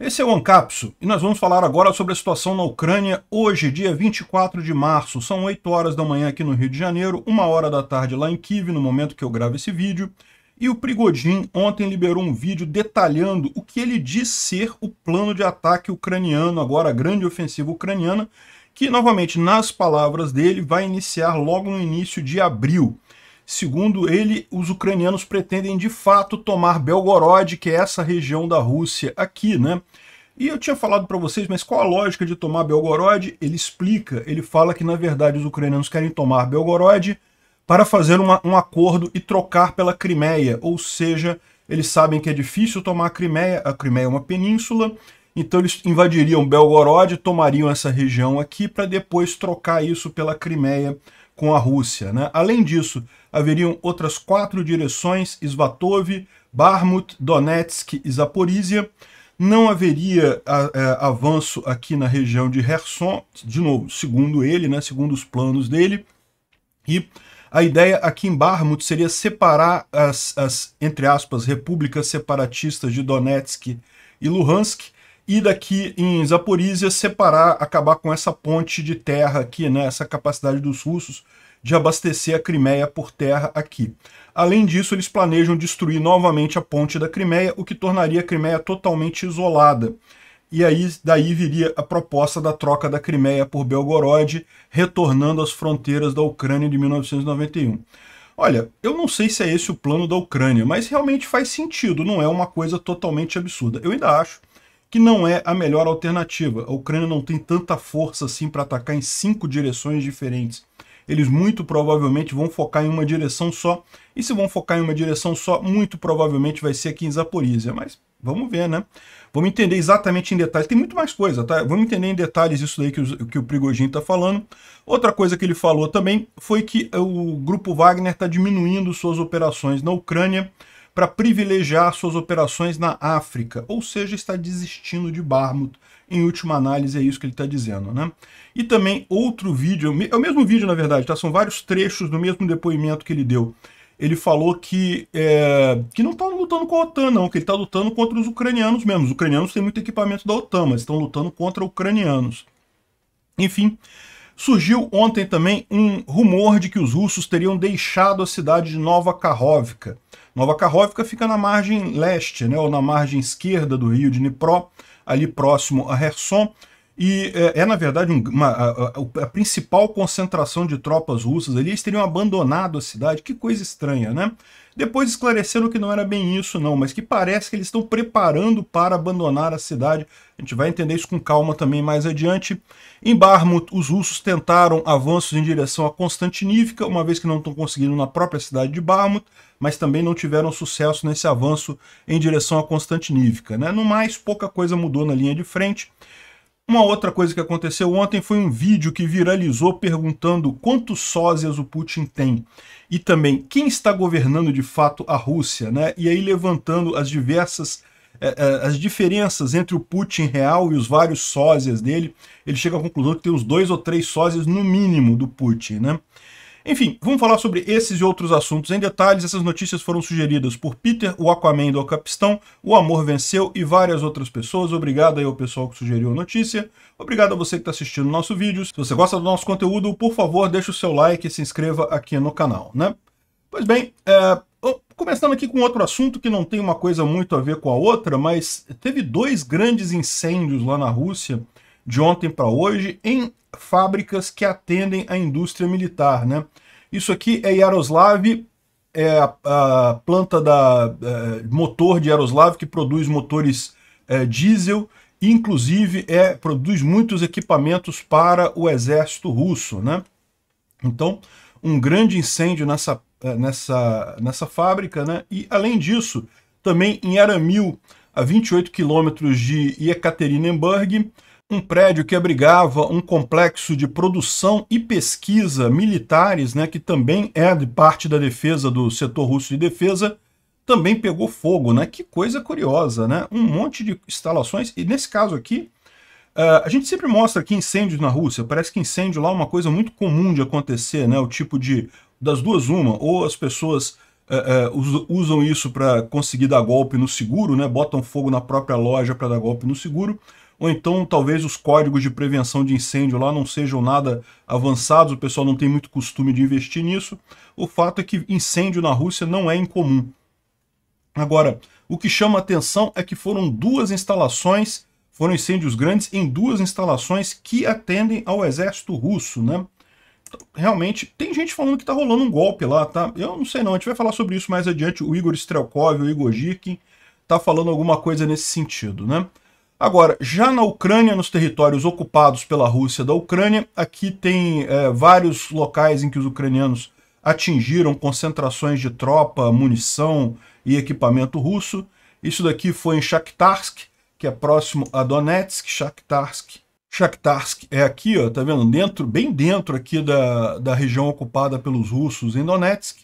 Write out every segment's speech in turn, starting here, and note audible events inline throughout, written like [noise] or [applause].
Esse é o Ancapso e nós vamos falar agora sobre a situação na Ucrânia hoje, dia 24 de março. São 8 horas da manhã aqui no Rio de Janeiro, 1 hora da tarde lá em Kiev, no momento que eu gravo esse vídeo. E o Prigodin ontem liberou um vídeo detalhando o que ele diz ser o plano de ataque ucraniano, agora a grande ofensiva ucraniana, que novamente, nas palavras dele, vai iniciar logo no início de abril. Segundo ele, os ucranianos pretendem de fato tomar Belgorod, que é essa região da Rússia aqui, né? E eu tinha falado para vocês, mas qual a lógica de tomar Belgorod? Ele explica, ele fala que na verdade os ucranianos querem tomar Belgorod para fazer uma, um acordo e trocar pela Crimeia, ou seja, eles sabem que é difícil tomar a Crimeia, a Crimeia é uma península, então eles invadiriam Belgorod, tomariam essa região aqui para depois trocar isso pela Crimeia com a Rússia. Né? Além disso, haveriam outras quatro direções, Svatov, Barmut, Donetsk e Zaporizhia. Não haveria a, a, é, avanço aqui na região de Herson, de novo, segundo ele, né, segundo os planos dele. E a ideia aqui em Barmut seria separar as, as, entre aspas, repúblicas separatistas de Donetsk e Luhansk e daqui em Zaporizhia separar, acabar com essa ponte de terra aqui, né, essa capacidade dos russos de abastecer a Crimeia por terra aqui. Além disso, eles planejam destruir novamente a ponte da Crimeia, o que tornaria a Crimeia totalmente isolada. E aí daí viria a proposta da troca da Crimeia por Belgorod, retornando às fronteiras da Ucrânia de 1991. Olha, eu não sei se é esse o plano da Ucrânia, mas realmente faz sentido, não é uma coisa totalmente absurda. Eu ainda acho que não é a melhor alternativa. A Ucrânia não tem tanta força assim para atacar em cinco direções diferentes. Eles muito provavelmente vão focar em uma direção só, e se vão focar em uma direção só, muito provavelmente vai ser aqui em Zaporizhia, mas vamos ver, né? Vamos entender exatamente em detalhes, tem muito mais coisa, tá? Vamos entender em detalhes isso daí que o, que o Prigogine tá falando. Outra coisa que ele falou também foi que o grupo Wagner está diminuindo suas operações na Ucrânia, para privilegiar suas operações na África, ou seja, está desistindo de Barmut. Em última análise, é isso que ele está dizendo. Né? E também outro vídeo, é, é o mesmo vídeo na verdade, tá? são vários trechos do mesmo depoimento que ele deu. Ele falou que, é, que não está lutando com a OTAN, não, que ele está lutando contra os ucranianos mesmo. Os ucranianos têm muito equipamento da OTAN, mas estão lutando contra ucranianos. Enfim, Surgiu ontem também um rumor de que os russos teriam deixado a cidade de Nova Karhovka. Nova Karhovka fica na margem leste, né, ou na margem esquerda do rio de Dnipro, ali próximo a Herson, e é, é na verdade, uma, a, a, a, principal concentração de tropas russas ali. Eles teriam abandonado a cidade. Que coisa estranha, né? Depois esclareceram que não era bem isso, não, mas que parece que eles estão preparando para abandonar a cidade. A gente vai entender isso com calma também mais adiante. Em Barmut, os russos tentaram avanços em direção a Constantinívca, uma vez que não estão conseguindo na própria cidade de Barmut, mas também não tiveram sucesso nesse avanço em direção a Constantinívca. Né? No mais, pouca coisa mudou na linha de frente. Uma outra coisa que aconteceu ontem foi um vídeo que viralizou perguntando quantos sósias o Putin tem e também quem está governando de fato a Rússia, né? E aí levantando as diversas eh, eh, as diferenças entre o Putin real e os vários sósias dele, ele chega à conclusão que tem uns dois ou três sósias no mínimo do Putin, né? Enfim, vamos falar sobre esses e outros assuntos em detalhes. Essas notícias foram sugeridas por Peter, o Aquaman do Capistão, o Amor Venceu e várias outras pessoas. Obrigado aí ao pessoal que sugeriu a notícia. Obrigado a você que está assistindo o nosso vídeo. Se você gosta do nosso conteúdo, por favor, deixe o seu like e se inscreva aqui no canal, né? Pois bem, é... começando aqui com outro assunto que não tem uma coisa muito a ver com a outra, mas teve dois grandes incêndios lá na Rússia de ontem para hoje em fábricas que atendem a indústria militar. Né? Isso aqui é Yaroslav, é a, a planta da é, motor de Yaroslav que produz motores é, diesel, inclusive é, produz muitos equipamentos para o exército russo. Né? Então, um grande incêndio nessa, é, nessa, nessa fábrica, né? e além disso, também em Aramil, a 28 quilômetros de Yekaterinburg, um prédio que abrigava um complexo de produção e pesquisa militares, né, que também é de parte da defesa do setor russo de defesa, também pegou fogo, né? Que coisa curiosa, né? Um monte de instalações, e nesse caso aqui, uh, a gente sempre mostra aqui incêndios na Rússia, parece que incêndio lá é uma coisa muito comum de acontecer, né? O tipo de, das duas uma, ou as pessoas eh, eh, usam isso para conseguir dar golpe no seguro, né? Botam fogo na própria loja para dar golpe no seguro, ou então talvez os códigos de prevenção de incêndio lá não sejam nada avançados, o pessoal não tem muito costume de investir nisso. O fato é que incêndio na Rússia não é incomum. Agora, o que chama atenção é que foram duas instalações, foram incêndios grandes em duas instalações que atendem ao exército russo, né? Então, realmente, tem gente falando que está rolando um golpe lá, tá? Eu não sei não, a gente vai falar sobre isso mais adiante, o Igor Strelkov, o Igor Girkin, tá falando alguma coisa nesse sentido, né? Agora, já na Ucrânia, nos territórios ocupados pela Rússia da Ucrânia, aqui tem é, vários locais em que os ucranianos atingiram concentrações de tropa, munição e equipamento russo. Isso daqui foi em Shakhtarsk, que é próximo a Donetsk, Shakhtarsk. Shakhtarsk é aqui, ó, tá vendo? Dentro, bem dentro aqui da, da região ocupada pelos russos em Donetsk.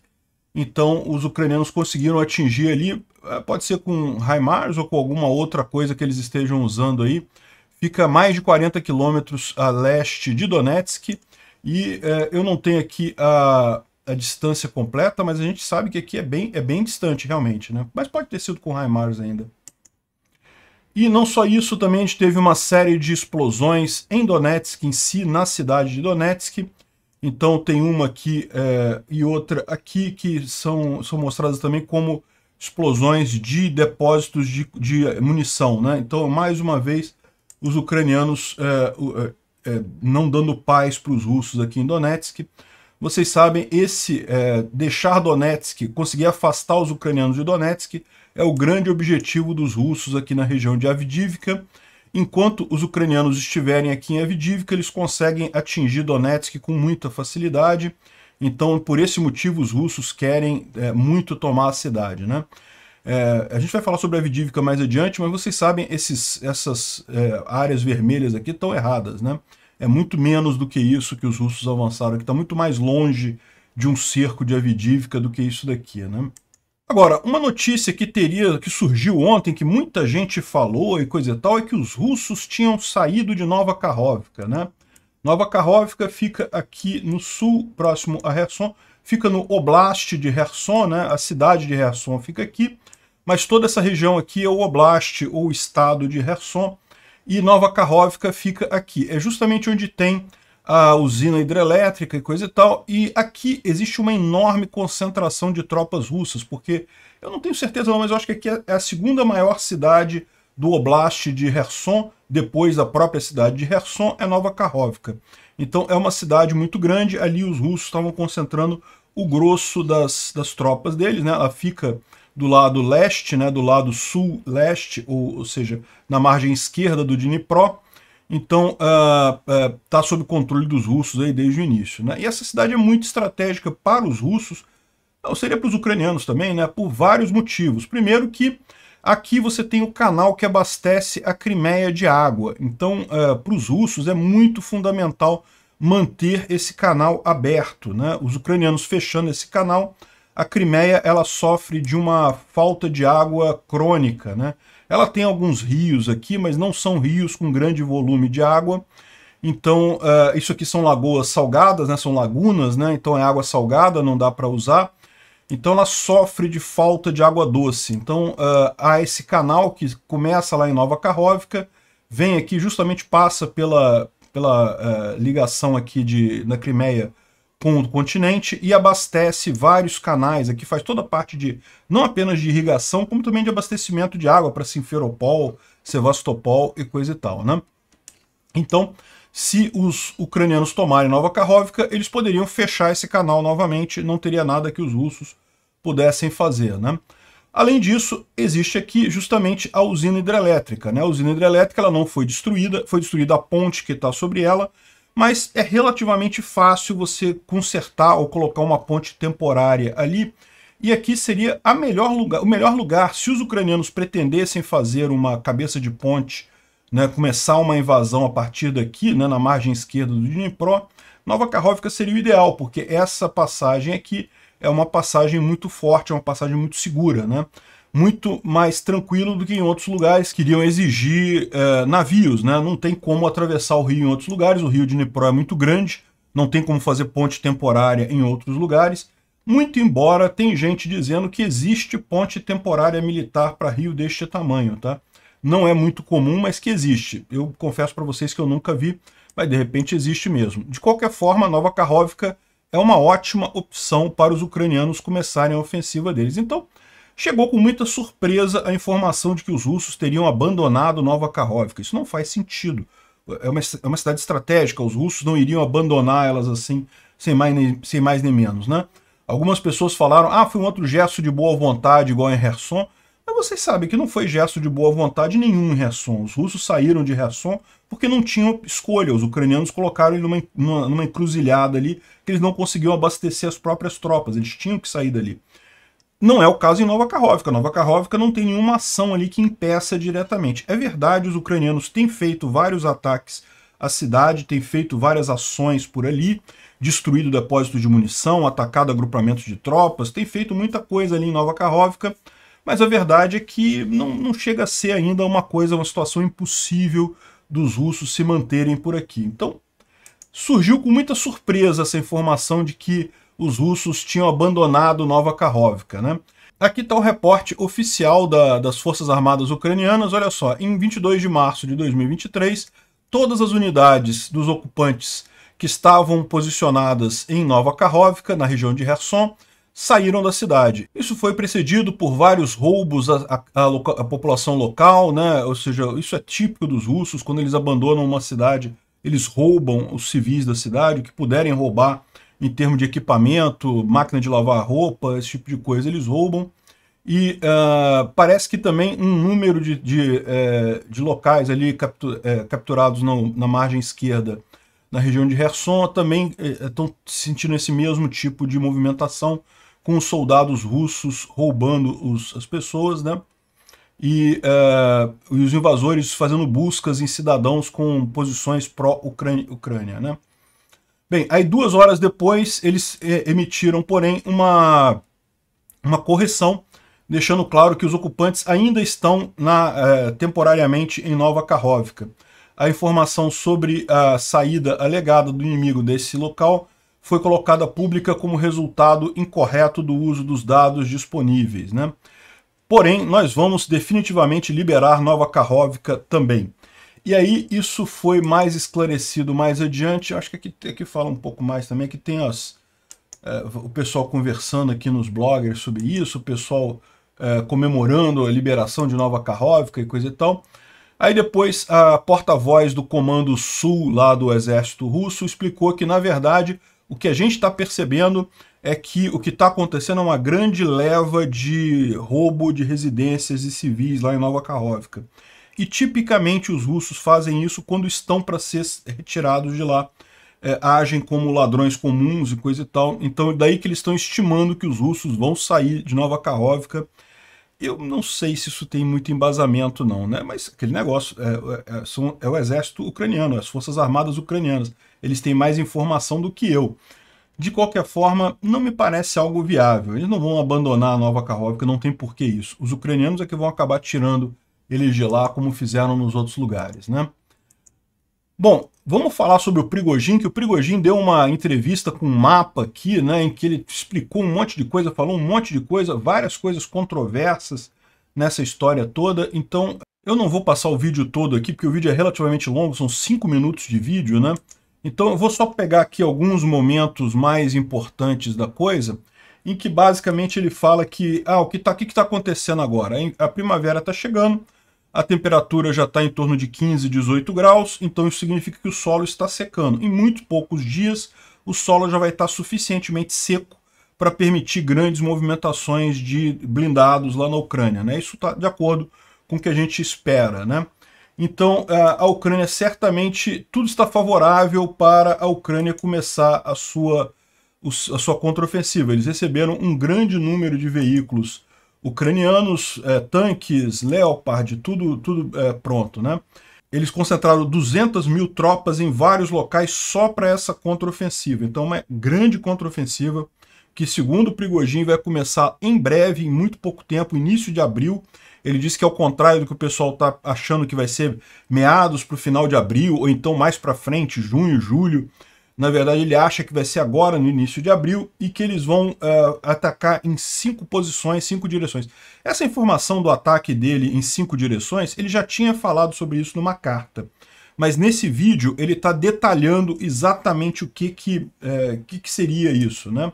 Então os ucranianos conseguiram atingir ali, eh, pode ser com HIMARS ou com alguma outra coisa que eles estejam usando aí. Fica mais de 40 quilômetros a leste de Donetsk e eh, eu não tenho aqui a, a distância completa, mas a gente sabe que aqui é bem, é bem distante realmente, né? Mas pode ter sido com HIMARS ainda. E não só isso, também a gente teve uma série de explosões em Donetsk, em si, na cidade de Donetsk. Então tem uma aqui é, e outra aqui que são, são mostradas também como explosões de depósitos de, de munição. Né? Então, mais uma vez, os ucranianos é, é, é, não dando paz para os russos aqui em Donetsk. Vocês sabem, esse é, deixar Donetsk, conseguir afastar os ucranianos de Donetsk, é o grande objetivo dos russos aqui na região de Avdivka. Enquanto os ucranianos estiverem aqui em Avdiivka, eles conseguem atingir Donetsk com muita facilidade. Então, por esse motivo, os russos querem é, muito tomar a cidade. Né? É, a gente vai falar sobre Avdiivka mais adiante, mas vocês sabem, esses, essas é, áreas vermelhas aqui estão erradas. Né? É muito menos do que isso que os russos avançaram aqui, está muito mais longe de um cerco de Avdiivka do que isso daqui. Né? Agora, uma notícia que teria que surgiu ontem, que muita gente falou e coisa e tal, é que os russos tinham saído de Nova Karhovka, né? Nova Karhovka fica aqui no sul, próximo a Kherson, fica no oblast de Kherson, né? A cidade de Kherson fica aqui, mas toda essa região aqui é o oblast ou estado de Kherson, e Nova Karhovka fica aqui. É justamente onde tem a usina hidrelétrica e coisa e tal. E aqui existe uma enorme concentração de tropas russas, porque eu não tenho certeza não, mas eu acho que aqui é, é a segunda maior cidade do oblast de Kherson, depois da própria cidade de Kherson, é Nova Karóvka Então é uma cidade muito grande, ali os russos estavam concentrando o grosso das, das tropas deles, né? Ela fica do lado leste, né, do lado sul-leste, ou, ou seja, na margem esquerda do Dnipro, então, está uh, uh, sob controle dos russos aí desde o início. Né? E essa cidade é muito estratégica para os russos, não, seria para os ucranianos também, né? por vários motivos. Primeiro que aqui você tem o canal que abastece a Crimeia de água. Então, uh, para os russos é muito fundamental manter esse canal aberto. Né? Os ucranianos fechando esse canal, a Crimeia ela sofre de uma falta de água crônica, né? Ela tem alguns rios aqui, mas não são rios com grande volume de água. Então, uh, isso aqui são lagoas salgadas, né? são lagunas, né? então é água salgada, não dá para usar. Então ela sofre de falta de água doce. Então uh, há esse canal que começa lá em Nova Carróvica, vem aqui, justamente passa pela, pela uh, ligação aqui de, na Crimeia com o continente e abastece vários canais. Aqui faz toda a parte de, não apenas de irrigação, como também de abastecimento de água para Simferopol, Sevastopol e coisa e tal, né? Então, se os ucranianos tomarem Nova Karhovka, eles poderiam fechar esse canal novamente, não teria nada que os russos pudessem fazer, né? Além disso, existe aqui justamente a usina hidrelétrica. Né? A usina hidrelétrica ela não foi destruída, foi destruída a ponte que está sobre ela, mas é relativamente fácil você consertar ou colocar uma ponte temporária ali. E aqui seria a melhor lugar, o melhor lugar, se os ucranianos pretendessem fazer uma cabeça de ponte, né, começar uma invasão a partir daqui, né, na margem esquerda do Dnipro, Nova Karhovka seria o ideal, porque essa passagem aqui é uma passagem muito forte, é uma passagem muito segura. Né? muito mais tranquilo do que em outros lugares que iriam exigir eh, navios, né? Não tem como atravessar o rio em outros lugares, o rio de Dnipro é muito grande, não tem como fazer ponte temporária em outros lugares, muito embora tem gente dizendo que existe ponte temporária militar para rio deste tamanho, tá? Não é muito comum, mas que existe. Eu confesso para vocês que eu nunca vi, mas de repente existe mesmo. De qualquer forma, a Nova Karhovka é uma ótima opção para os ucranianos começarem a ofensiva deles. Então, Chegou com muita surpresa a informação de que os russos teriam abandonado Nova Karhovka. Isso não faz sentido. É uma, é uma cidade estratégica, os russos não iriam abandonar elas assim, sem mais nem, sem mais nem menos, né? Algumas pessoas falaram, ah, foi um outro gesto de boa vontade, igual em Herson. Mas vocês sabem que não foi gesto de boa vontade nenhum em Herson. Os russos saíram de Herson porque não tinham escolha. Os ucranianos colocaram ele numa, numa, numa encruzilhada ali, que eles não conseguiam abastecer as próprias tropas. Eles tinham que sair dali. Não é o caso em Nova Karhovka. Nova Karhovka não tem nenhuma ação ali que impeça diretamente. É verdade, os ucranianos têm feito vários ataques à cidade, têm feito várias ações por ali, destruído depósitos de munição, atacado agrupamentos de tropas, têm feito muita coisa ali em Nova Karhovka, mas a verdade é que não, não chega a ser ainda uma coisa, uma situação impossível dos russos se manterem por aqui. Então, surgiu com muita surpresa essa informação de que os russos tinham abandonado Nova Karhovka, né? Aqui está o reporte oficial da, das Forças Armadas Ucranianas. Olha só, em 22 de março de 2023, todas as unidades dos ocupantes que estavam posicionadas em Nova Karhovka, na região de Kherson, saíram da cidade. Isso foi precedido por vários roubos à, à, à população local, né? ou seja, isso é típico dos russos, quando eles abandonam uma cidade, eles roubam os civis da cidade, o que puderem roubar em termos de equipamento, máquina de lavar roupa, esse tipo de coisa, eles roubam. E uh, parece que também um número de, de, eh, de locais ali captu eh, capturados na, na, margem esquerda, na região de Kherson, também estão eh, sentindo esse mesmo tipo de movimentação com os soldados russos roubando os, as pessoas, né? E, e os invasores fazendo buscas em cidadãos com posições pró-Ucrânia, né? Bem, aí duas horas depois eles é, emitiram, porém, uma, uma correção, deixando claro que os ocupantes ainda estão na, eh, temporariamente em Nova Karhovka. A informação sobre a saída alegada do inimigo desse local foi colocada pública como resultado incorreto do uso dos dados disponíveis. Né? Porém, nós vamos definitivamente liberar Nova Karhovka também. E aí isso foi mais esclarecido mais adiante, acho que aqui, aqui fala um pouco mais também, que tem as, é, o pessoal conversando aqui nos bloggers sobre isso, o pessoal é, comemorando a liberação de Nova Karhovka e coisa e tal. Aí depois a porta-voz do Comando Sul lá do Exército Russo explicou que, na verdade, o que a gente está percebendo é que o que está acontecendo é uma grande leva de roubo de residências e civis lá em Nova Karhovka. E tipicamente os russos fazem isso quando estão para ser retirados de lá, é, agem como ladrões comuns e coisa e tal. Então, é daí que eles estão estimando que os russos vão sair de Nova Karovka. Eu não sei se isso tem muito embasamento, não, né? Mas aquele negócio é, é, é são, é o exército ucraniano, é as forças armadas ucranianas. Eles têm mais informação do que eu. De qualquer forma, não me parece algo viável. Eles não vão abandonar a Nova Karovka, não tem por que isso. Os ucranianos é que vão acabar tirando eleger lá como fizeram nos outros lugares, né? Bom, vamos falar sobre o Prigojin, que o Prigojin deu uma entrevista com um mapa aqui, né, em que ele explicou um monte de coisa, falou um monte de coisa, várias coisas controversas nessa história toda, então eu não vou passar o vídeo todo aqui, porque o vídeo é relativamente longo, são cinco minutos de vídeo, né? Então eu vou só pegar aqui alguns momentos mais importantes da coisa, em que basicamente ele fala que ah, o que está que tá acontecendo agora? A primavera está chegando, a temperatura já está em torno de 15, 18 graus, então isso significa que o solo está secando. Em muito poucos dias, o solo já vai estar suficientemente seco para permitir grandes movimentações de blindados lá na Ucrânia. Né? Isso está de acordo com o que a gente espera. Né? Então, a Ucrânia certamente, tudo está favorável para a Ucrânia começar a sua, a sua contraofensiva. Eles receberam um grande número de veículos ucranianos, é, tanques, Leopard, tudo, tudo é, pronto, né? Eles concentraram 200 mil tropas em vários locais só para essa contraofensiva. Então, uma grande contraofensiva que, segundo Prigogine, vai começar em breve, em muito pouco tempo, início de abril. Ele disse que, ao contrário do que o pessoal está achando que vai ser meados para o final de abril, ou então mais para frente, junho, julho, na verdade, ele acha que vai ser agora, no início de abril, e que eles vão uh, atacar em cinco posições, cinco direções. Essa informação do ataque dele em cinco direções, ele já tinha falado sobre isso numa carta. Mas nesse vídeo, ele está detalhando exatamente o que, que, uh, que, que seria isso, né?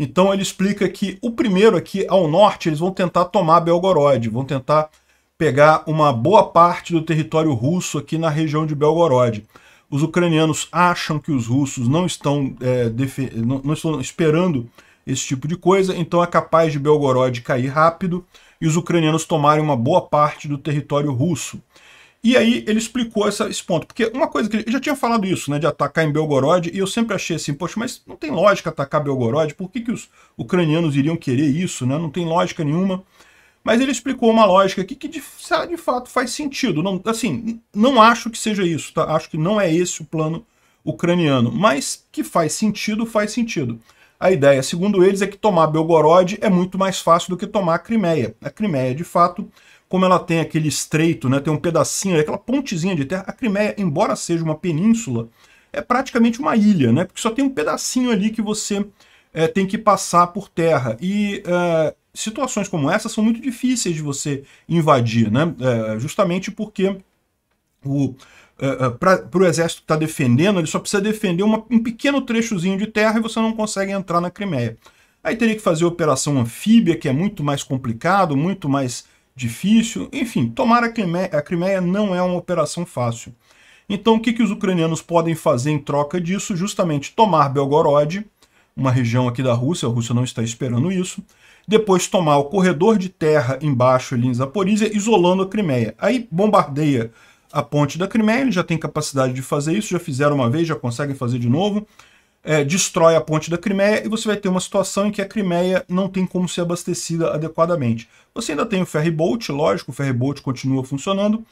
Então ele explica que o primeiro aqui, ao norte, eles vão tentar tomar Belgorod, vão tentar pegar uma boa parte do território russo aqui na região de Belgorod. Os ucranianos acham que os russos não estão, é, não, não estão esperando esse tipo de coisa, então é capaz de Belgorod cair rápido e os ucranianos tomarem uma boa parte do território russo. E aí ele explicou essa, esse ponto, porque uma coisa que ele já tinha falado isso, né, de atacar em Belgorod, e eu sempre achei assim, poxa, mas não tem lógica atacar Belgorod, por que, que os ucranianos iriam querer isso, né, não tem lógica nenhuma. Mas ele explicou uma lógica aqui que de, de fato faz sentido. Não, assim, não acho que seja isso, tá? Acho que não é esse o plano ucraniano, mas que faz sentido, faz sentido. A ideia, segundo eles, é que tomar Belgorod é muito mais fácil do que tomar a Crimeia. A Crimeia, de fato, como ela tem aquele estreito, né, tem um pedacinho, é aquela pontezinha de terra, a Crimeia, embora seja uma península, é praticamente uma ilha, né, porque só tem um pedacinho ali que você é, tem que passar por terra. E uh, situações como essa são muito difíceis de você invadir, né? É, justamente porque o é, é para o exército que está defendendo, ele só precisa defender uma, um pequeno trechozinho de terra e você não consegue entrar na Crimeia. Aí teria que fazer operação anfíbia, que é muito mais complicado, muito mais difícil. Enfim, tomar a Crimeia, a Crimeia não é uma operação fácil. Então, o que, que os ucranianos podem fazer em troca disso? Justamente tomar Belgorod, uma região aqui da Rússia, a Rússia não está esperando isso, depois tomar o corredor de terra embaixo ali em Zaporizhia, isolando a Crimeia. Aí bombardeia a ponte da Crimeia, ele já tem capacidade de fazer isso, já fizeram uma vez, já conseguem fazer de novo. É, destrói a ponte da Crimeia e você vai ter uma situação em que a Crimeia não tem como ser abastecida adequadamente. Você ainda tem o ferryboat, lógico, o ferryboat continua funcionando,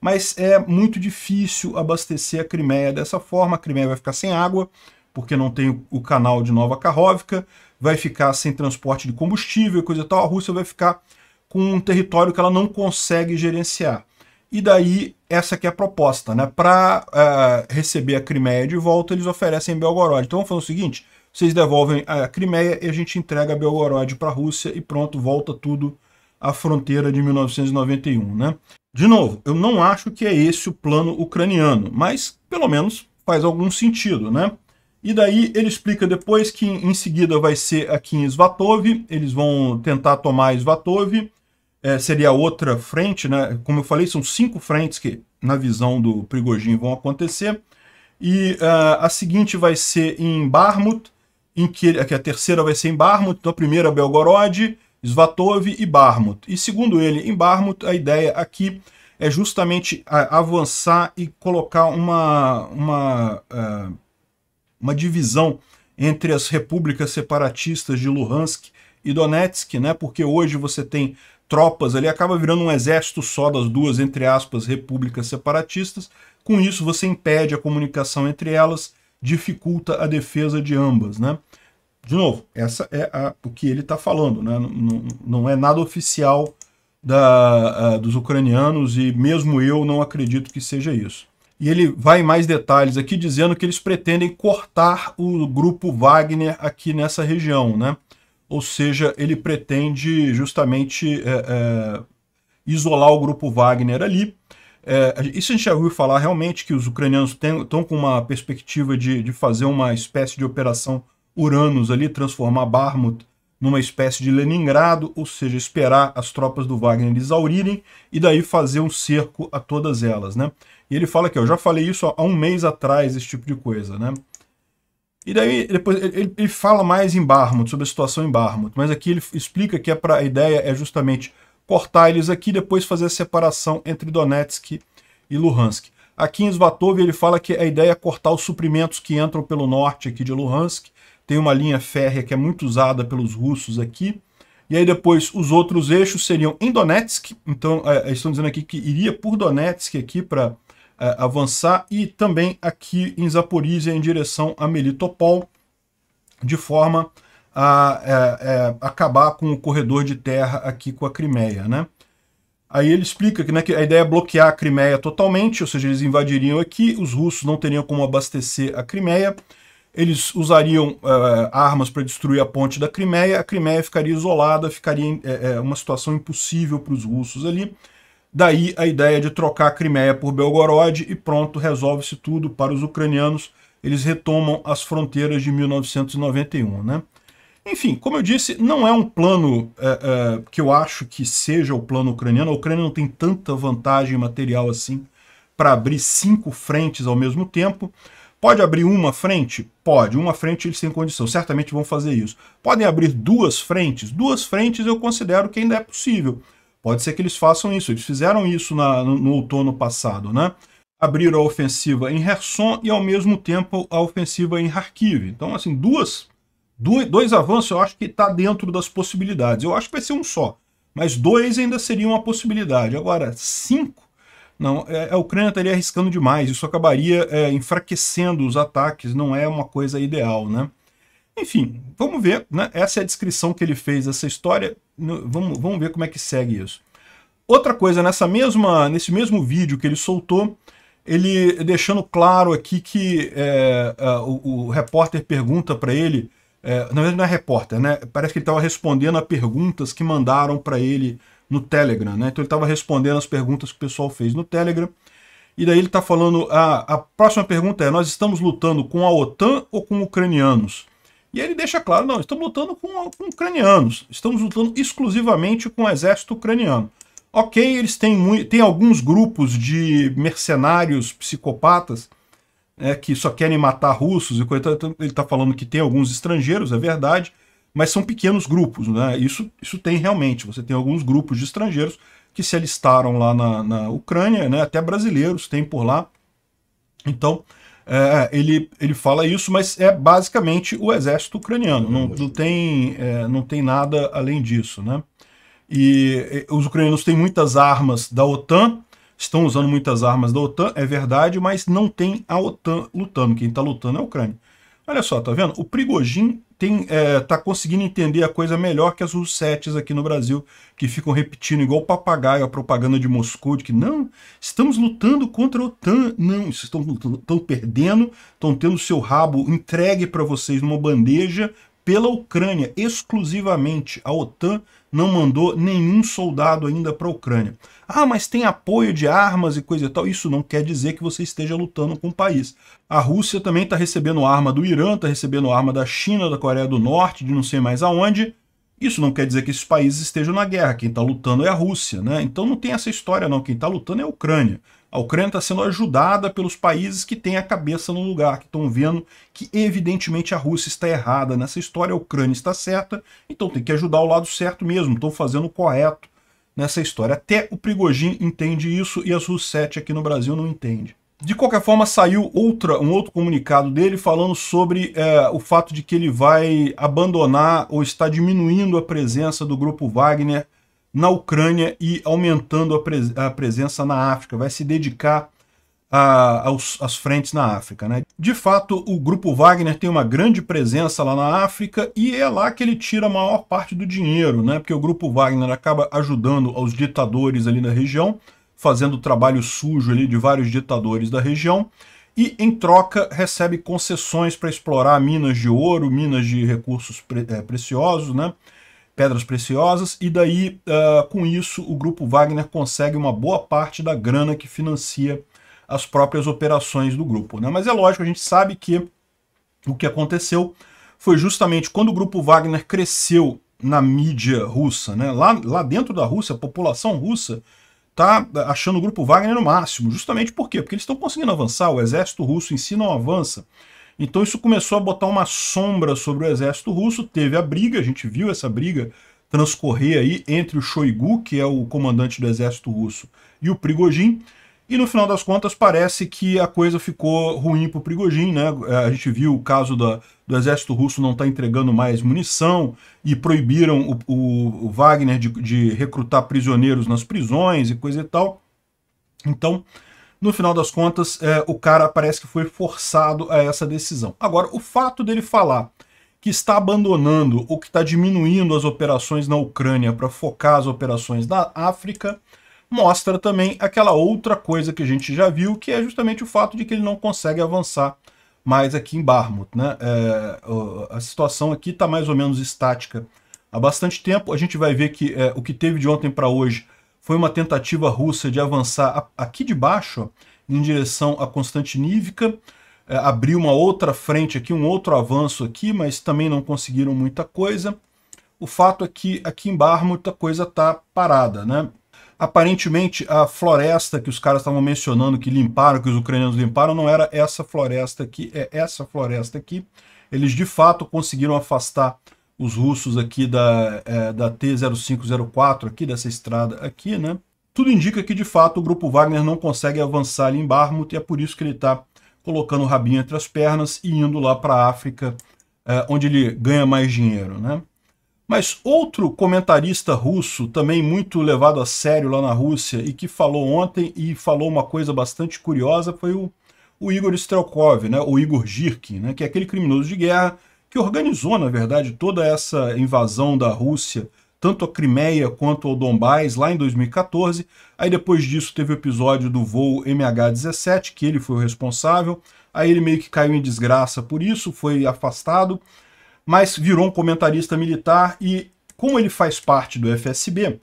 mas é muito difícil abastecer a Crimeia dessa forma, a Crimeia vai ficar sem água, porque não tem o canal de Nova Karhovka, vai ficar sem transporte de combustível e coisa e tal, a Rússia vai ficar com um território que ela não consegue gerenciar. E daí, essa que é a proposta, né? Para uh, é, receber a Crimeia de volta, eles oferecem Belgorod. Então vamos fazer o seguinte, vocês devolvem a Crimeia e a gente entrega Belgorod para a Rússia e pronto, volta tudo à fronteira de 1991, né? De novo, eu não acho que é esse o plano ucraniano, mas pelo menos faz algum sentido, né? E daí ele explica depois que em seguida vai ser aqui em Svatov, eles vão tentar tomar Svatov, é, seria outra frente, né? Como eu falei, são cinco frentes que, na visão do Prigogine, vão acontecer. E uh, a seguinte vai ser em Barmut, em que, é, que a terceira vai ser em Barmut, então a primeira Belgorod, Svatov e Barmut. E segundo ele, em Barmut, a ideia aqui é justamente avançar e colocar uma, uma uh, uma divisão entre as repúblicas separatistas de Luhansk e Donetsk, né? Porque hoje você tem tropas ali, acaba virando um exército só das duas, entre aspas, repúblicas separatistas. Com isso, você impede a comunicação entre elas, dificulta a defesa de ambas, né? De novo, essa é a, o que ele está falando, né? Não, não, é nada oficial da, a, dos ucranianos e mesmo eu não acredito que seja isso. E ele vai em mais detalhes aqui dizendo que eles pretendem cortar o grupo Wagner aqui nessa região, né? Ou seja, ele pretende justamente é, é, isolar o grupo Wagner ali. É, isso a gente já ouviu falar realmente que os ucranianos estão com uma perspectiva de, de fazer uma espécie de operação Uranus ali, transformar Barmut numa espécie de Leningrado, ou seja, esperar as tropas do Wagner exaurirem e daí fazer um cerco a todas elas, né? E ele fala que eu já falei isso há um mês atrás, esse tipo de coisa, né? E daí depois ele, ele fala mais em Barmouth, sobre a situação em Barmouth, mas aqui ele explica que é pra, a ideia é justamente cortar eles aqui e depois fazer a separação entre Donetsk e Luhansk. Aqui em Svatov ele fala que a ideia é cortar os suprimentos que entram pelo norte aqui de Luhansk, tem uma linha férrea que é muito usada pelos russos aqui, e aí depois os outros eixos seriam em Donetsk, então é, estão dizendo aqui que iria por Donetsk aqui para é, avançar e também aqui em Zaporizhia em direção a Melitopol, de forma a é, é, acabar com o corredor de terra aqui com a Crimeia. Né? Aí ele explica que, né, que, a ideia é bloquear a Crimeia totalmente, ou seja, eles invadiriam aqui, os russos não teriam como abastecer a Crimeia, eles usariam é, armas para destruir a ponte da Crimeia, a Crimeia ficaria isolada, ficaria é, uma situação impossível para os russos ali. Daí a ideia de trocar a Crimeia por Belgorod e pronto, resolve-se tudo para os ucranianos. Eles retomam as fronteiras de 1991, né? Enfim, como eu disse, não é um plano é, é, que eu acho que seja o plano ucraniano. A Ucrânia não tem tanta vantagem material assim para abrir cinco frentes ao mesmo tempo. Pode abrir uma frente? Pode. Uma frente eles têm condição. Certamente vão fazer isso. Podem abrir duas frentes? Duas frentes eu considero que ainda é possível. Pode ser que eles façam isso. Eles fizeram isso na, no, no, outono passado, né? Abriram a ofensiva em Kherson e, ao mesmo tempo, a ofensiva em Kharkiv. Então, assim, duas, dois, dois avanços eu acho que está dentro das possibilidades. Eu acho que vai ser um só, mas dois ainda seria uma possibilidade. Agora, cinco? Não, é, a Ucrânia estaria arriscando demais. Isso acabaria é, enfraquecendo os ataques, não é uma coisa ideal, né? Enfim, vamos ver, né? Essa é a descrição que ele fez dessa história. Vamos, vamos ver como é que segue isso. Outra coisa, nessa mesma, nesse mesmo vídeo que ele soltou, ele deixando claro aqui que é, é o, o, repórter pergunta para ele, é, na verdade não é repórter, né? Parece que ele estava respondendo a perguntas que mandaram para ele no Telegram, né? Então ele estava respondendo as perguntas que o pessoal fez no Telegram. E daí ele está falando, a, ah, a próxima pergunta é, nós estamos lutando com a OTAN ou com ucranianos? E ele deixa claro, não, estamos lutando com, com ucranianos, estamos lutando exclusivamente com o exército ucraniano. Ok, eles têm, têm alguns grupos de mercenários psicopatas né, que só querem matar russos, e ele está falando que tem alguns estrangeiros, é verdade, mas são pequenos grupos, né? Isso, isso tem realmente. Você tem alguns grupos de estrangeiros que se alistaram lá na, na Ucrânia, né? até brasileiros tem por lá. Então, é, é, ele, ele fala isso, mas é basicamente o exército ucraniano, não, não tem, é, não tem nada além disso. Né? E, e os ucranianos têm muitas armas da OTAN, estão usando muitas armas da OTAN, é verdade, mas não tem a OTAN lutando, quem está lutando é a Ucrânia. Olha só, tá vendo? O Prigojin está é, tá conseguindo entender a coisa melhor que as russetes aqui no Brasil, que ficam repetindo igual o papagaio a propaganda de Moscou, de que não, estamos lutando contra a OTAN. Não, estão, estão perdendo, estão tendo seu rabo entregue para vocês numa bandeja pela Ucrânia, exclusivamente. A OTAN não mandou nenhum soldado ainda para a Ucrânia. Ah, mas tem apoio de armas e coisa e tal. Isso não quer dizer que você esteja lutando com o país. A Rússia também está recebendo arma do Irã, está recebendo arma da China, da Coreia do Norte, de não sei mais aonde. Isso não quer dizer que esses países estejam na guerra. Quem está lutando é a Rússia, né? Então não tem essa história não. Quem está lutando é a Ucrânia. A Ucrânia está sendo ajudada pelos países que têm a cabeça no lugar, que estão vendo que, evidentemente, a Rússia está errada nessa história, a Ucrânia está certa, então tem que ajudar o lado certo mesmo, estão fazendo o correto nessa história. Até o Prigogine entende isso e a Sete aqui no Brasil não entende. De qualquer forma, saiu outra, um outro comunicado dele falando sobre é, o fato de que ele vai abandonar ou está diminuindo a presença do grupo Wagner na Ucrânia e aumentando a, pres a presença na África, vai se dedicar a, aos, às frentes na África. Né? De fato, o grupo Wagner tem uma grande presença lá na África e é lá que ele tira a maior parte do dinheiro, né? porque o grupo Wagner acaba ajudando aos ditadores ali na região, fazendo o trabalho sujo ali de vários ditadores da região, e em troca recebe concessões para explorar minas de ouro, minas de recursos pre é, preciosos, né? pedras preciosas, e daí, uh, com isso, o grupo Wagner consegue uma boa parte da grana que financia as próprias operações do grupo. Né? Mas é lógico, a gente sabe que o que aconteceu foi justamente quando o grupo Wagner cresceu na mídia russa. Né? Lá, lá dentro da Rússia, a população russa está achando o grupo Wagner no máximo, justamente por quê? Porque eles estão conseguindo avançar, o exército russo em si não avança. Então isso começou a botar uma sombra sobre o exército russo, teve a briga, a gente viu essa briga transcorrer aí entre o Shoigu, que é o comandante do exército russo, e o Prigojin, e no final das contas parece que a coisa ficou ruim para o Prigojin, né? É, a gente viu o caso da, do exército russo não estar tá entregando mais munição e proibiram o, o, o Wagner de, de recrutar prisioneiros nas prisões e coisa e tal. Então, no final das contas, é, o cara parece que foi forçado a essa decisão. Agora, o fato dele falar que está abandonando ou que está diminuindo as operações na Ucrânia para focar as operações na África, mostra também aquela outra coisa que a gente já viu, que é justamente o fato de que ele não consegue avançar mais aqui em Barmut. Né? É, a situação aqui está mais ou menos estática há bastante tempo. A gente vai ver que é, o que teve de ontem para hoje foi uma tentativa russa de avançar aqui de baixo em direção a Constantinívica, é, abriu uma outra frente aqui, um outro avanço aqui, mas também não conseguiram muita coisa. O fato é que aqui em Bar muita coisa está parada, né? Aparentemente a floresta que os caras estavam mencionando que limparam, que os ucranianos limparam, não era essa floresta aqui, é essa floresta aqui. Eles de fato conseguiram afastar os russos aqui da, é, da T-0504, aqui dessa estrada aqui, né? Tudo indica que, de fato, o grupo Wagner não consegue avançar ali em Barmut e é por isso que ele está colocando o rabinho entre as pernas e indo lá para a África, é, onde ele ganha mais dinheiro, né? Mas outro comentarista russo, também muito levado a sério lá na Rússia e que falou ontem e falou uma coisa bastante curiosa foi o, o Igor Strelkov, né? o Igor Girkin, né? que é aquele criminoso de guerra que organizou, na verdade, toda essa invasão da Rússia, tanto a Crimeia quanto ao Donbás, lá em 2014. Aí depois disso teve o episódio do voo MH17, que ele foi o responsável. Aí ele meio que caiu em desgraça por isso, foi afastado, mas virou um comentarista militar e, como ele faz parte do FSB,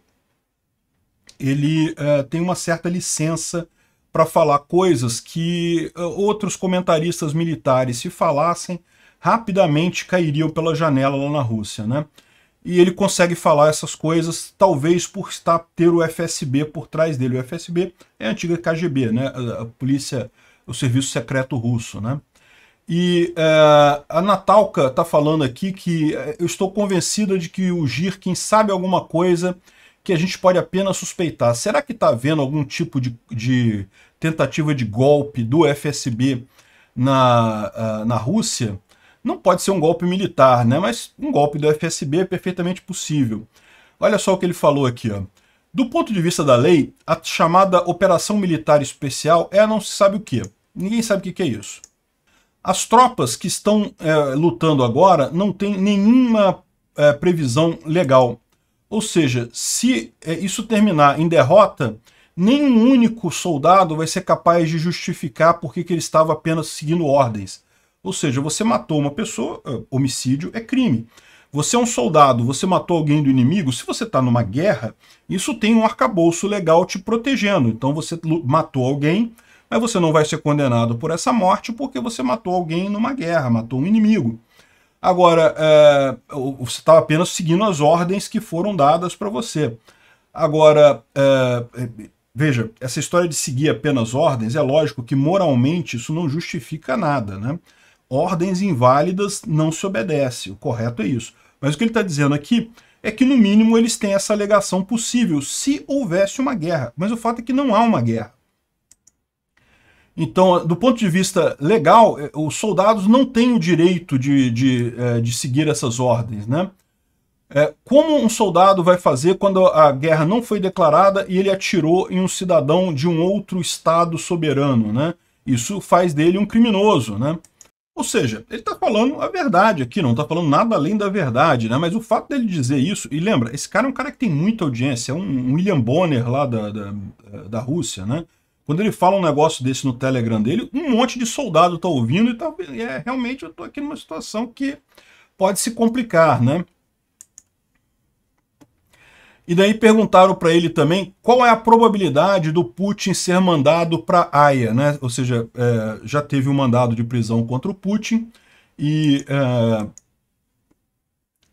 ele uh, tem uma certa licença para falar coisas que uh, outros comentaristas militares, se falassem, rapidamente cairiam pela janela lá na Rússia, né? E ele consegue falar essas coisas, talvez por estar, ter o FSB por trás dele. O FSB é a antiga KGB, né? A, polícia, o serviço secreto russo, né? E é, a Natalka está falando aqui que é, eu estou convencida de que o Girkin sabe alguma coisa que a gente pode apenas suspeitar. Será que está havendo algum tipo de, de, tentativa de golpe do FSB na, é, na Rússia? Não pode ser um golpe militar, né? mas um golpe do FSB é perfeitamente possível. Olha só o que ele falou aqui. Ó. Do ponto de vista da lei, a chamada operação militar especial é a não se sabe o que. Ninguém sabe o que é isso. As tropas que estão é, lutando agora não têm nenhuma é, previsão legal. Ou seja, se é, isso terminar em derrota, nenhum único soldado vai ser capaz de justificar por que ele estava apenas seguindo ordens. Ou seja, você matou uma pessoa, ah, homicídio é crime. Você é um soldado, você matou alguém do inimigo, se você está numa guerra, isso tem um arcabouço legal te protegendo. Então você matou alguém, mas você não vai ser condenado por essa morte porque você matou alguém numa guerra, matou um inimigo. Agora, é, você estava tá apenas seguindo as ordens que foram dadas para você. Agora, é, veja, essa história de seguir apenas ordens, é lógico que moralmente isso não justifica nada, né? ordens inválidas não se obedece. O correto é isso. Mas o que ele está dizendo aqui é que, no mínimo, eles têm essa alegação possível, se houvesse uma guerra. Mas o fato é que não há uma guerra. Então, do ponto de vista legal, é, os soldados não têm o direito de, de, é, de seguir essas ordens, né? É, como um soldado vai fazer quando a guerra não foi declarada e ele atirou em um cidadão de um outro estado soberano, né? Isso faz dele um criminoso, né? Ou seja, ele está falando a verdade aqui, não está falando nada além da verdade, né? Mas o fato dele dizer isso, e lembra, esse cara é um cara que tem muita audiência, é um William Bonner lá da, da, da Rússia, né? Quando ele fala um negócio desse no Telegram dele, um monte de soldado está ouvindo e tá, é, realmente eu estou aqui numa situação que pode se complicar, né? E daí perguntaram para ele também qual é a probabilidade do Putin ser mandado para a Haia, né? Ou seja, é, já teve um mandado de prisão contra o Putin e é,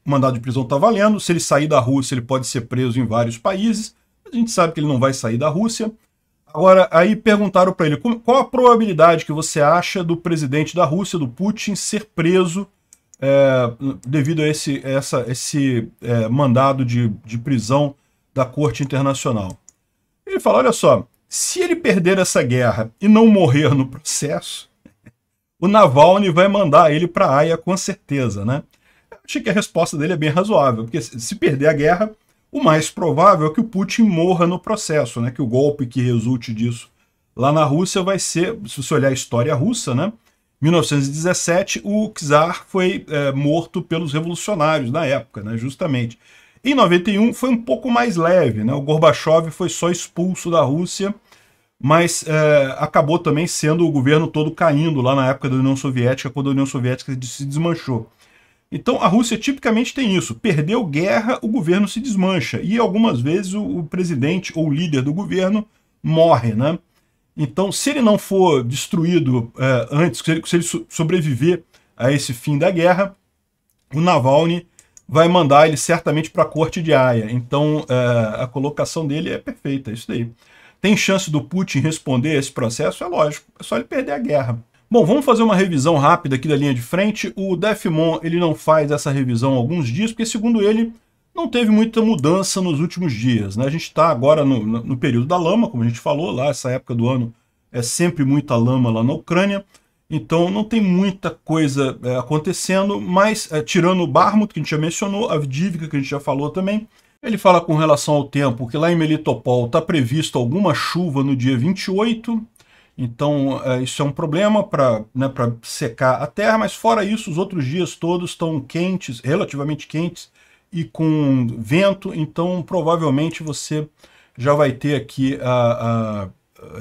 o mandado de prisão está valendo. Se ele sair da Rússia, ele pode ser preso em vários países. A gente sabe que ele não vai sair da Rússia. Agora, aí perguntaram para ele qual a probabilidade que você acha do presidente da Rússia, do Putin, ser preso é, devido a esse, essa, esse é, mandado de, de prisão da Corte Internacional. Ele fala, olha só, se ele perder essa guerra e não morrer no processo, o Navalny vai mandar ele para a Haia com certeza, né? Eu achei que a resposta dele é bem razoável, porque se perder a guerra, o mais provável é que o Putin morra no processo, né? Que o golpe que resulte disso lá na Rússia vai ser, se você olhar a história russa, né? 1917, o czar foi é, morto pelos revolucionários na época, né, justamente. Em 91 foi um pouco mais leve, né, o Gorbachev foi só expulso da Rússia, mas é, acabou também sendo o governo todo caindo lá na época da União Soviética, quando a União Soviética se desmanchou. Então a Rússia tipicamente tem isso, perdeu guerra, o governo se desmancha, e algumas vezes o, o presidente ou o líder do governo morre, né? Então, se ele não for destruído é, antes, se ele, se ele sobreviver a esse fim da guerra, o Navalny vai mandar ele certamente para a corte de Haia. Então, é, a colocação dele é perfeita, é isso daí. Tem chance do Putin responder a esse processo? É lógico, é só ele perder a guerra. Bom, vamos fazer uma revisão rápida aqui da linha de frente. O Defmon ele não faz essa revisão há alguns dias, porque segundo ele, não teve muita mudança nos últimos dias. Né? A gente está agora no, no, período da lama, como a gente falou lá, essa época do ano é sempre muita lama lá na Ucrânia, então não tem muita coisa é, acontecendo, mas é, tirando o Barmut, que a gente já mencionou, a Vdivka, que a gente já falou também, ele fala com relação ao tempo que lá em Melitopol está previsto alguma chuva no dia 28, então é, isso é um problema para né, secar a terra, mas fora isso, os outros dias todos estão quentes, relativamente quentes, e com vento, então provavelmente você já vai ter aqui a,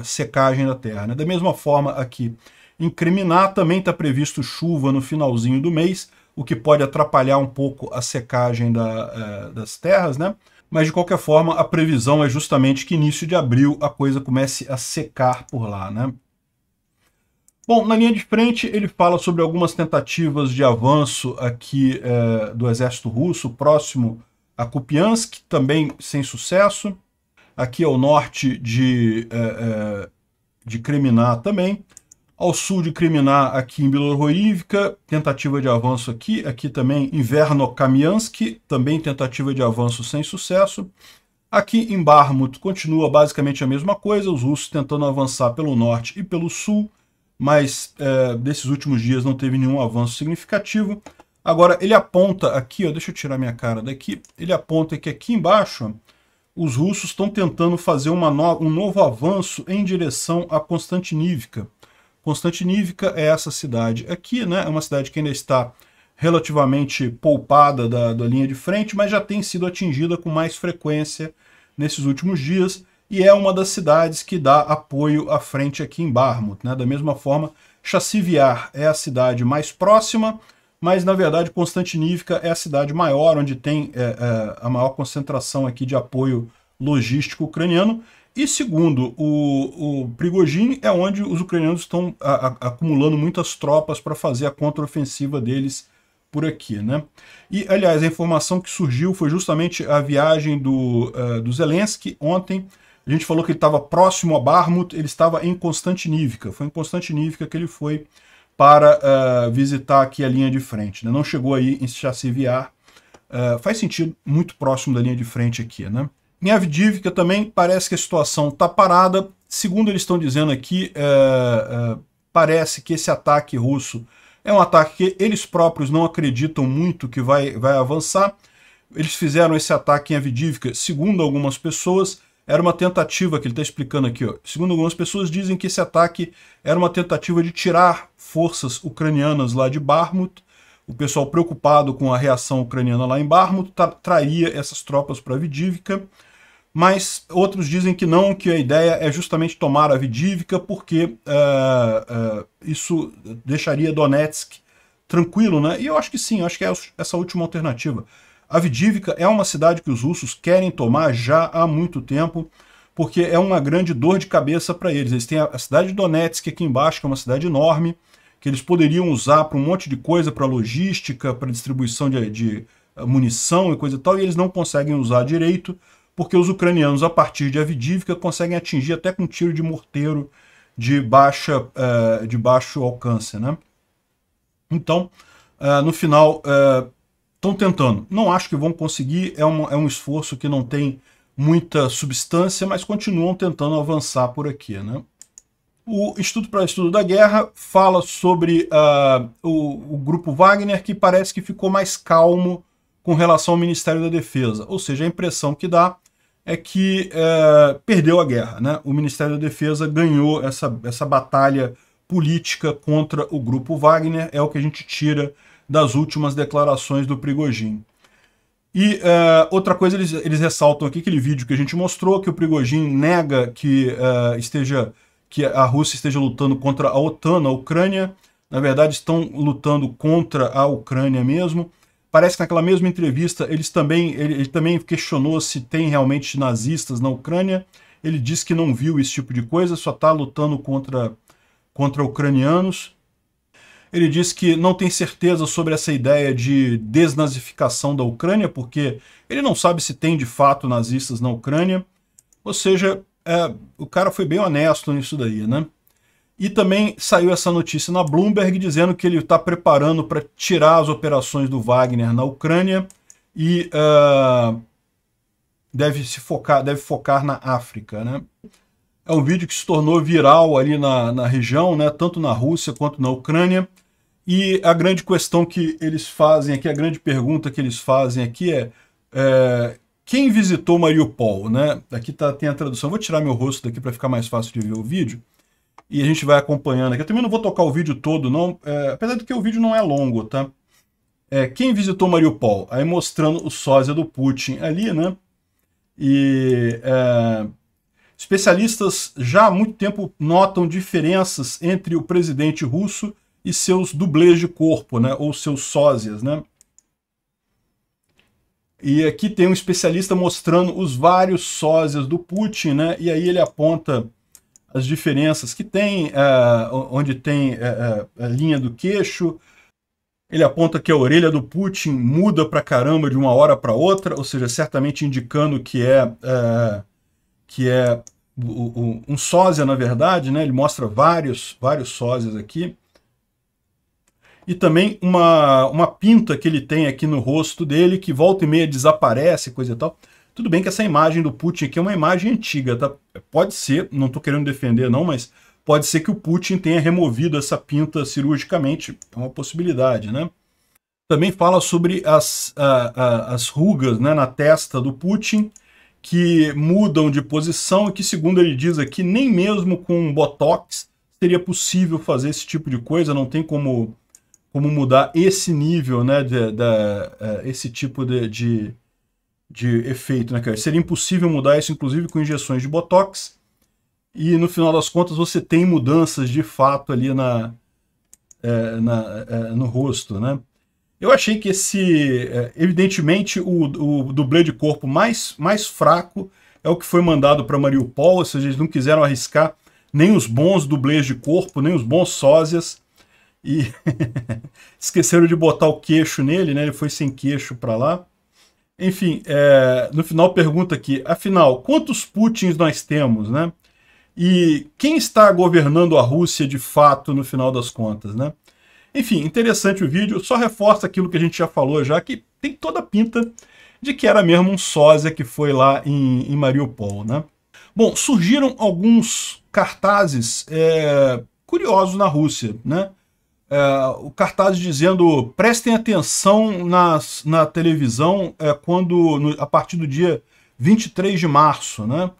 a secagem da terra. Né? Da mesma forma aqui em Criminá também está previsto chuva no finalzinho do mês, o que pode atrapalhar um pouco a secagem da, é, das terras, né? Mas de qualquer forma, a previsão é justamente que início de abril a coisa comece a secar por lá, né? Bom, na linha de frente, ele fala sobre algumas tentativas de avanço aqui é, do exército russo, próximo a Kupiansk, também sem sucesso. Aqui ao norte de, é, é, de Kreminá também. Ao sul de Kremlin, aqui em Bilororivka, tentativa de avanço aqui. Aqui também Inverno-Kamiansk, também tentativa de avanço sem sucesso. Aqui em Barmut continua basicamente a mesma coisa, os russos tentando avançar pelo norte e pelo sul mas é, desses últimos dias não teve nenhum avanço significativo. Agora, ele aponta aqui, ó, deixa eu tirar minha cara daqui, ele aponta que aqui embaixo os russos estão tentando fazer no, um novo avanço em direção a Constantinívica. Constantinívica é essa cidade aqui, né? É uma cidade que ainda está relativamente poupada da, da linha de frente, mas já tem sido atingida com mais frequência nesses últimos dias e é uma das cidades que dá apoio à frente aqui em Barmouth. Né? Da mesma forma, Chassiviar é a cidade mais próxima, mas na verdade Constantinívca é a cidade maior, onde tem é, é, a maior concentração aqui de apoio logístico ucraniano. E segundo o, o Prigogine, é onde os ucranianos estão acumulando muitas tropas para fazer a contraofensiva deles por aqui, né? E, aliás, a informação que surgiu foi justamente a viagem do, uh, do Zelensky ontem, a gente falou que ele estava próximo a Barmut, ele estava em Constantinívica. Foi em Constantinívica que ele foi para uh, visitar aqui a linha de frente. Né? Não chegou aí em Chassiviar. Uh, faz sentido, muito próximo da linha de frente aqui. Né? Em Avdivka também parece que a situação está parada. Segundo eles estão dizendo aqui, uh, parece que esse ataque russo é um ataque que eles próprios não acreditam muito que vai, vai avançar. Eles fizeram esse ataque em Avdivka, segundo algumas pessoas, era uma tentativa, que ele está explicando aqui, ó. segundo algumas pessoas dizem que esse ataque era uma tentativa de tirar forças ucranianas lá de Barmut, o pessoal preocupado com a reação ucraniana lá em Barmut tra traía essas tropas para Vidívka, mas outros dizem que não, que a ideia é justamente tomar a Vidívka, porque uh, uh, isso deixaria Donetsk tranquilo, né? E eu acho que sim, acho que é essa última alternativa. Avidivka é uma cidade que os russos querem tomar já há muito tempo, porque é uma grande dor de cabeça para eles. Eles têm a cidade de Donetsk aqui embaixo, que é uma cidade enorme, que eles poderiam usar para um monte de coisa, para logística, para distribuição de, de eh, munição e coisa e tal, e eles não conseguem usar direito, porque os ucranianos, a partir de Avidivka, conseguem atingir até com tiro de morteiro de, baixa, eh, de baixo alcance. Né? Então, eh, no final, estão tentando. Não acho que vão conseguir, é, uma, é um esforço que não tem muita substância, mas continuam tentando avançar por aqui. Né? O Instituto para o Estudo da Guerra fala sobre uh, o, o grupo Wagner, que parece que ficou mais calmo com relação ao Ministério da Defesa. Ou seja, a impressão que dá é que eh, perdeu a guerra. Né? O Ministério da Defesa ganhou essa, essa batalha política contra o grupo Wagner, é o que a gente tira das últimas declarações do Prigojin. E uh, outra coisa, eles, eles ressaltam aqui aquele vídeo que a gente mostrou, que o Prigojin nega que, uh, esteja, que a Rússia esteja lutando contra a OTAN, a Ucrânia. Na verdade, estão lutando contra a Ucrânia mesmo. Parece que naquela mesma entrevista eles também, ele, ele também questionou se tem realmente nazistas na Ucrânia. Ele disse que não viu esse tipo de coisa, só está lutando contra, contra ucranianos. Ele disse que não tem certeza sobre essa ideia de desnazificação da Ucrânia, porque ele não sabe se tem de fato nazistas na Ucrânia. Ou seja, é, o cara foi bem honesto nisso daí, né? E também saiu essa notícia na Bloomberg dizendo que ele está preparando para tirar as operações do Wagner na Ucrânia e uh, deve se focar, deve focar na África, né? É um vídeo que se tornou viral ali na, na região, né, tanto na Rússia quanto na Ucrânia. E a grande questão que eles fazem aqui, a grande pergunta que eles fazem aqui é, é quem visitou Mariupol, né? Aqui tá, tem a tradução. Vou tirar meu rosto daqui para ficar mais fácil de ver o vídeo. E a gente vai acompanhando aqui. Eu também não vou tocar o vídeo todo, não. É, apesar de que o vídeo não é longo, tá? É, quem visitou Mariupol? Aí mostrando o sósia do Putin ali, né? E é, Especialistas já há muito tempo notam diferenças entre o presidente russo e seus dublês de corpo, né, ou seus sósias, né? E aqui tem um especialista mostrando os vários sósias do Putin, né? E aí ele aponta as diferenças que tem, uh, onde tem uh, a linha do queixo. Ele aponta que a orelha do Putin muda pra caramba de uma hora para outra, ou seja, certamente indicando que é uh, que é o, o, um sósia, na verdade, né? Ele mostra vários, vários sósias aqui. E também uma, uma pinta que ele tem aqui no rosto dele, que volta e meia desaparece, coisa e tal. Tudo bem que essa imagem do Putin aqui é uma imagem antiga, tá? Pode ser, não estou querendo defender não, mas pode ser que o Putin tenha removido essa pinta cirurgicamente, é uma possibilidade, né? Também fala sobre as, as rugas né, na testa do Putin, que mudam de posição e que, segundo ele diz aqui, nem mesmo com botox seria possível fazer esse tipo de coisa, não tem como, como mudar esse nível, né, de, de uh, é, esse tipo de, de, de efeito, né, cara? Seria impossível mudar isso, inclusive com injeções de botox, e no final das contas você tem mudanças de fato ali na, é, na é, no rosto, né? Eu achei que esse, é, evidentemente, o, o dublê de corpo mais, mais fraco é o que foi mandado para Mariupol, ou seja, eles não quiseram arriscar nem os bons dublês de corpo, nem os bons sósias, e [laughs] esqueceram de botar o queixo nele, né? Ele foi sem queixo para lá. Enfim, é, no final pergunta aqui, afinal, quantos Putins nós temos, né? E quem está governando a Rússia de fato no final das contas, né? Enfim, interessante o vídeo, só reforça aquilo que a gente já falou já, que tem toda a pinta de que era mesmo um sósia que foi lá em, em Mariupol, né? Bom, surgiram alguns cartazes é, curiosos na Rússia, né? É, o cartaz dizendo, prestem atenção nas, na televisão é, quando no, a partir do dia 23 de março, né?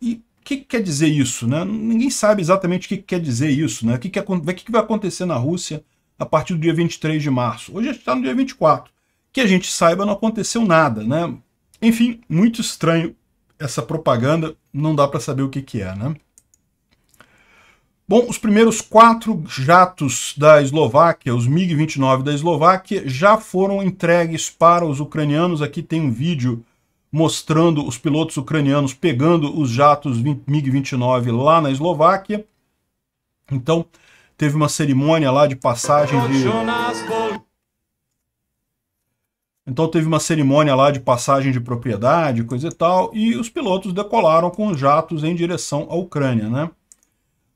E o que, que, quer dizer isso? Né? Ninguém sabe exatamente o que, que quer dizer isso. Né? O que, que, que vai acontecer na Rússia a partir do dia 23 de março? Hoje a gente está no dia 24. Que a gente saiba, não aconteceu nada. Né? Enfim, muito estranho essa propaganda. Não dá para saber o que, que é. Né? Bom, os primeiros quatro jatos da Eslováquia, os MiG-29 da Eslováquia, já foram entregues para os ucranianos. Aqui tem um vídeo mostrando os pilotos ucranianos pegando os jatos MiG-29 lá na Eslováquia. Então, teve uma cerimônia lá de passagem de... Então teve uma cerimônia lá de passagem de propriedade, coisa e tal, e os pilotos decolaram com os jatos em direção à Ucrânia, né?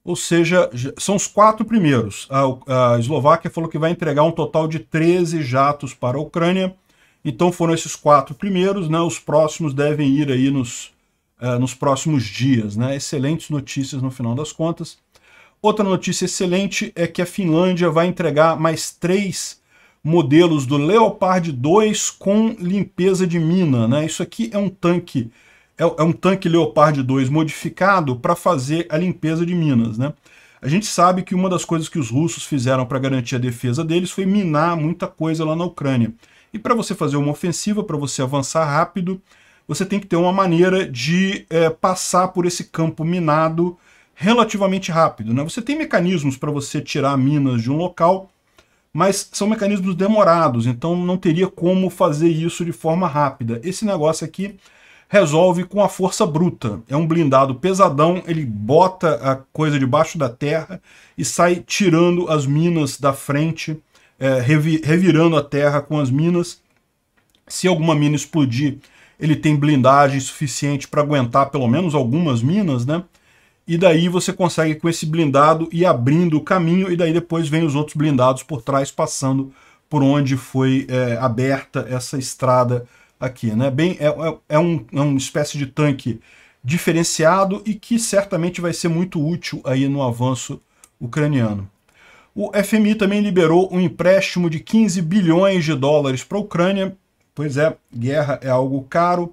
Ou seja, são os quatro primeiros. A, a Eslováquia falou que vai entregar um total de 13 jatos para a Ucrânia, então foram esses quatro primeiros, né? Os próximos devem ir aí nos, uh, nos próximos dias, né? Excelentes notícias no final das contas. Outra notícia excelente é que a Finlândia vai entregar mais três modelos do Leopard 2 com limpeza de mina, né? Isso aqui é um tanque é, é um tanque Leopard 2 modificado para fazer a limpeza de minas, né? A gente sabe que uma das coisas que os russos fizeram para garantir a defesa deles foi minar muita coisa lá na Ucrânia. E para você fazer uma ofensiva, para você avançar rápido, você tem que ter uma maneira de é, passar por esse campo minado relativamente rápido. Né? Você tem mecanismos para você tirar minas de um local, mas são mecanismos demorados, então não teria como fazer isso de forma rápida. Esse negócio aqui resolve com a força bruta. É um blindado pesadão, ele bota a coisa debaixo da terra e sai tirando as minas da frente é, revirando a terra com as minas. Se alguma mina explodir, ele tem blindagem suficiente para aguentar pelo menos algumas minas, né? E daí você consegue com esse blindado ir abrindo o caminho, e daí depois vem os outros blindados por trás, passando por onde foi é, aberta essa estrada aqui, né? Bem, é, é, é um, é uma espécie de tanque diferenciado e que certamente vai ser muito útil aí no avanço ucraniano. O FMI também liberou um empréstimo de 15 bilhões de dólares para a Ucrânia. Pois é, guerra é algo caro,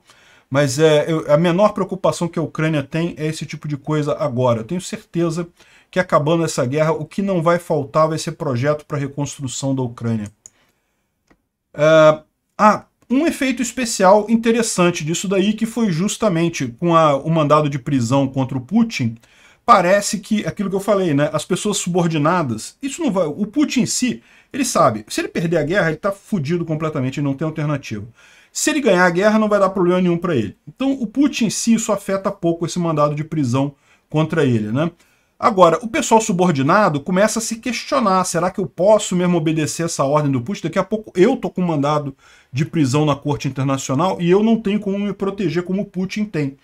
mas é, a menor preocupação que a Ucrânia tem é esse tipo de coisa agora. Eu tenho certeza que acabando essa guerra, o que não vai faltar vai ser projeto para reconstrução da Ucrânia. Uh, ah, um efeito especial interessante disso daí que foi justamente com a, o mandado de prisão contra o Putin, parece que aquilo que eu falei, né? As pessoas subordinadas, isso não vai. O Putin em si, ele sabe, se ele perder a guerra, ele tá fudido completamente e não tem alternativa. Se ele ganhar a guerra, não vai dar problema nenhum para ele. Então, o Putin em si, isso afeta pouco esse mandado de prisão contra ele, né? Agora, o pessoal subordinado começa a se questionar, será que eu posso mesmo obedecer essa ordem do Putin? Daqui a pouco eu tô com um mandado de prisão na Corte Internacional e eu não tenho como me proteger como o Putin tem.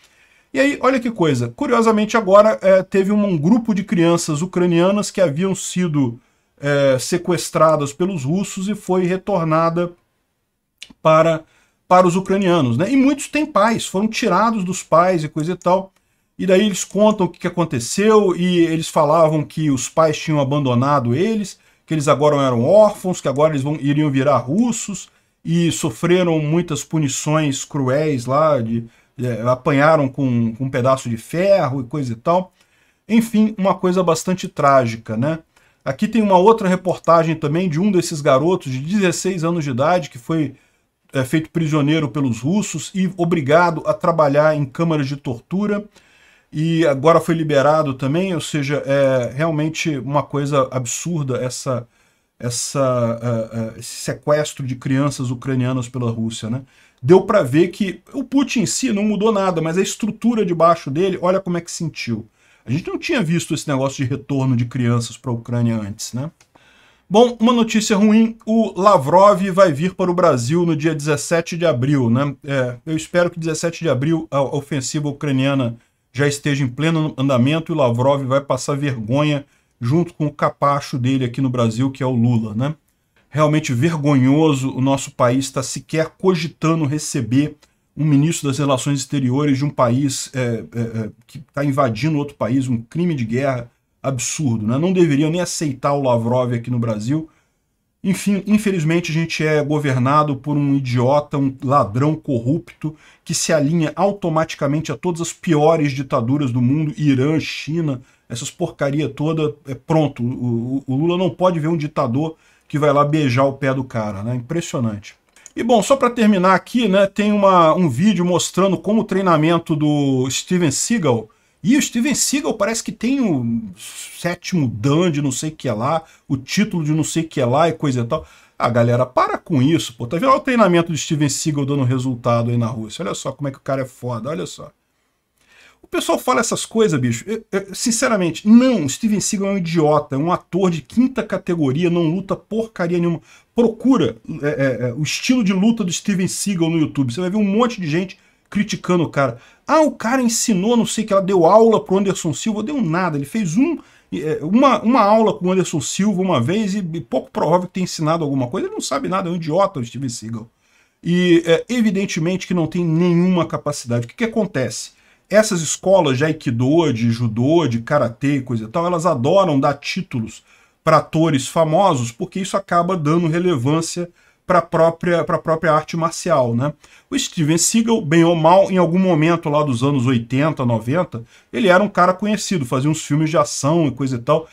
E aí, olha que coisa, curiosamente agora é, teve um, grupo de crianças ucranianas que haviam sido é, sequestradas pelos russos e foi retornada para, para os ucranianos. Né? E muitos têm pais, foram tirados dos pais e coisa e tal. E daí eles contam o que aconteceu e eles falavam que os pais tinham abandonado eles, que eles agora eram órfãos, que agora eles vão, iriam virar russos e sofreram muitas punições cruéis lá de é, apanharam com, com um pedaço de ferro e coisa e tal. Enfim, uma coisa bastante trágica, né? Aqui tem uma outra reportagem também de um desses garotos de 16 anos de idade que foi é, feito prisioneiro pelos russos e obrigado a trabalhar em câmaras de tortura e agora foi liberado também, ou seja, é realmente uma coisa absurda essa, essa, uh, uh, esse sequestro de crianças ucranianas pela Rússia, né? deu para ver que o Putin em si não mudou nada, mas a estrutura debaixo dele, olha como é que sentiu. A gente não tinha visto esse negócio de retorno de crianças para a Ucrânia antes, né? Bom, uma notícia ruim, o Lavrov vai vir para o Brasil no dia 17 de abril, né? É, eu espero que 17 de abril a ofensiva ucraniana já esteja em pleno andamento e o Lavrov vai passar vergonha junto com o capacho dele aqui no Brasil, que é o Lula, né? realmente vergonhoso o nosso país está sequer cogitando receber um ministro das relações exteriores de um país é, é, é que está invadindo outro país, um crime de guerra absurdo. Né? Não deveria nem aceitar o Lavrov aqui no Brasil. Enfim, infelizmente a gente é governado por um idiota, um ladrão corrupto que se alinha automaticamente a todas as piores ditaduras do mundo, Irã, China, essas porcaria toda, é pronto. O, o Lula não pode ver um ditador que vai lá beijar o pé do cara, né? Impressionante. E bom, só para terminar aqui, né, tem uma, um vídeo mostrando como o treinamento do Steven Seagal. E o Steven Seagal parece que tem o sétimo dan de não sei o que é lá, o título de não sei o que é lá e coisa e tal. Ah, galera, para com isso, pô. Tá vendo Olha o treinamento do Steven Seagal dando resultado aí na Rússia? Olha só como é que o cara é foda, olha só. O pessoal fala essas coisas, bicho. Eu, eu, sinceramente, não. Steven Seagal é um idiota, é um ator de quinta categoria, não luta porcaria nenhuma. Procura é, é, é o estilo de luta do Steven Seagal no YouTube. Você vai ver um monte de gente criticando o cara. Ah, o cara ensinou, não sei que, ela deu aula pro Anderson Silva. Deu nada, ele fez um, é, uma, uma aula com o Anderson Silva uma vez e, e pouco provável que tenha ensinado alguma coisa. Ele não sabe nada, é um idiota o Steven Seagal. E é, evidentemente que não tem nenhuma capacidade. O que, que acontece? Essas escolas de Aikido, de Judô, de Karatê e coisa e tal, elas adoram dar títulos para atores famosos porque isso acaba dando relevância para a própria, própria arte marcial. Né? O Steven Seagal, bem ou mal, em algum momento lá dos anos 80, 90, ele era um cara conhecido, fazia uns filmes de ação e coisa e tal.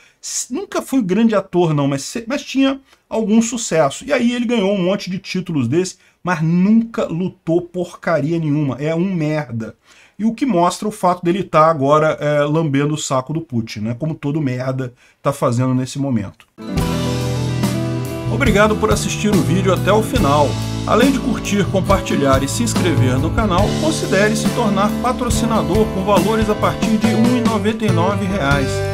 Nunca foi um grande ator, não, mas, mas tinha algum sucesso. E aí ele ganhou um monte de títulos desse, mas nunca lutou porcaria nenhuma. É um merda e o que mostra o fato dele estar tá agora é, lambendo o saco do Putin, né? como todo merda está fazendo nesse momento. Obrigado por assistir o vídeo até o final. Além de curtir, compartilhar e se inscrever no canal, considere se tornar patrocinador com valores a partir de R$ 1,99